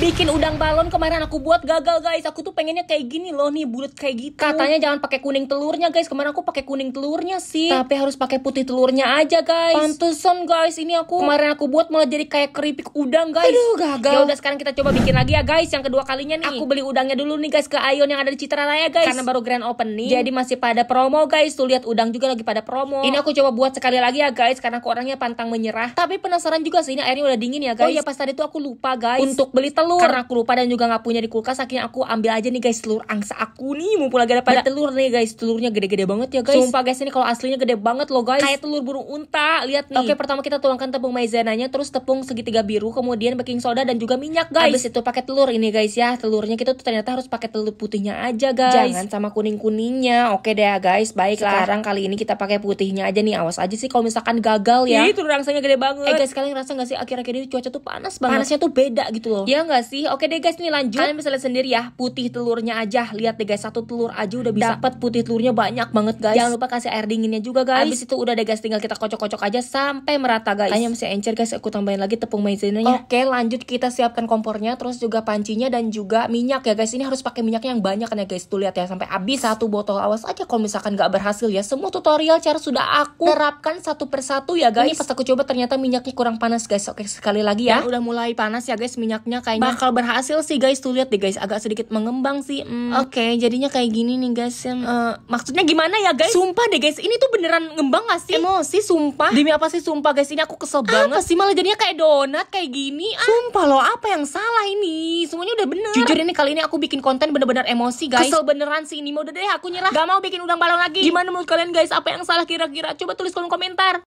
Bikin udang balon kemarin aku buat gagal guys. Aku tuh pengennya kayak gini loh nih bulat kayak gitu. Katanya jangan pakai kuning telurnya guys. Kemarin aku pakai kuning telurnya sih. Tapi harus pakai putih telurnya aja guys. Pantesan guys ini aku kemarin aku buat malah jadi kayak keripik udang guys. Aduh gagal. Ya udah sekarang kita coba bikin lagi ya guys. Yang kedua kalinya nih. Aku beli udangnya dulu nih guys ke Ayon yang ada di Citra Raya guys. Karena baru grand opening. Jadi masih pada promo guys. Tuh lihat udang juga lagi pada promo. Ini aku coba buat sekali lagi ya guys karena aku orangnya pantang menyerah. Tapi penasaran juga sih ini airnya udah dingin ya guys. Oh iya pas tadi tuh aku lupa guys. Untuk beli telur telur karena aku lupa dan juga nggak punya di kulkas akhirnya aku ambil aja nih guys telur angsa aku nih mumpung lagi ada pada telur nih guys telurnya gede-gede banget ya guys sumpah guys ini kalau aslinya gede banget loh guys kayak telur burung unta lihat nih oke pertama kita tuangkan tepung maizenanya terus tepung segitiga biru kemudian baking soda dan juga minyak guys habis itu pakai telur ini guys ya telurnya kita tuh ternyata harus pakai telur putihnya aja guys jangan sama kuning-kuningnya oke deh guys baik sekarang kali ini kita pakai putihnya aja nih awas aja sih kalau misalkan gagal ya itu rasanya gede banget eh guys kalian rasa gak sih akhir-akhir ini cuaca tuh panas banget panasnya tuh beda gitu loh ya gak gak sih? Oke deh guys nih lanjut. Kalian bisa lihat sendiri ya putih telurnya aja. Lihat deh guys satu telur aja udah bisa dapat putih telurnya banyak banget guys. Jangan lupa kasih air dinginnya juga guys. Habis itu udah deh guys tinggal kita kocok-kocok aja sampai merata guys. Kayaknya masih encer guys. Aku tambahin lagi tepung maizenanya. Oke lanjut kita siapkan kompornya terus juga pancinya dan juga minyak ya guys. Ini harus pakai minyak yang banyak kan ya guys. Tuh lihat ya sampai habis satu botol awas aja kalau misalkan gak berhasil ya. Semua tutorial cara sudah aku terapkan satu persatu ya guys. Ini pas aku coba ternyata minyaknya kurang panas guys. Oke sekali lagi ya. udah mulai panas ya guys minyaknya kayaknya bakal berhasil sih guys tuh lihat deh guys agak sedikit mengembang sih hmm. oke okay, jadinya kayak gini nih guys uh, maksudnya gimana ya guys sumpah deh guys ini tuh beneran ngembang gak sih emosi sumpah demi apa sih sumpah guys ini aku kesel apa banget sih malah jadinya kayak donat kayak gini ah. sumpah loh apa yang salah ini semuanya udah bener jujur ini kali ini aku bikin konten bener-bener emosi guys kesel beneran sih ini mau deh aku nyerah gak mau bikin udang balon lagi gimana menurut kalian guys apa yang salah kira-kira coba tulis kolom komentar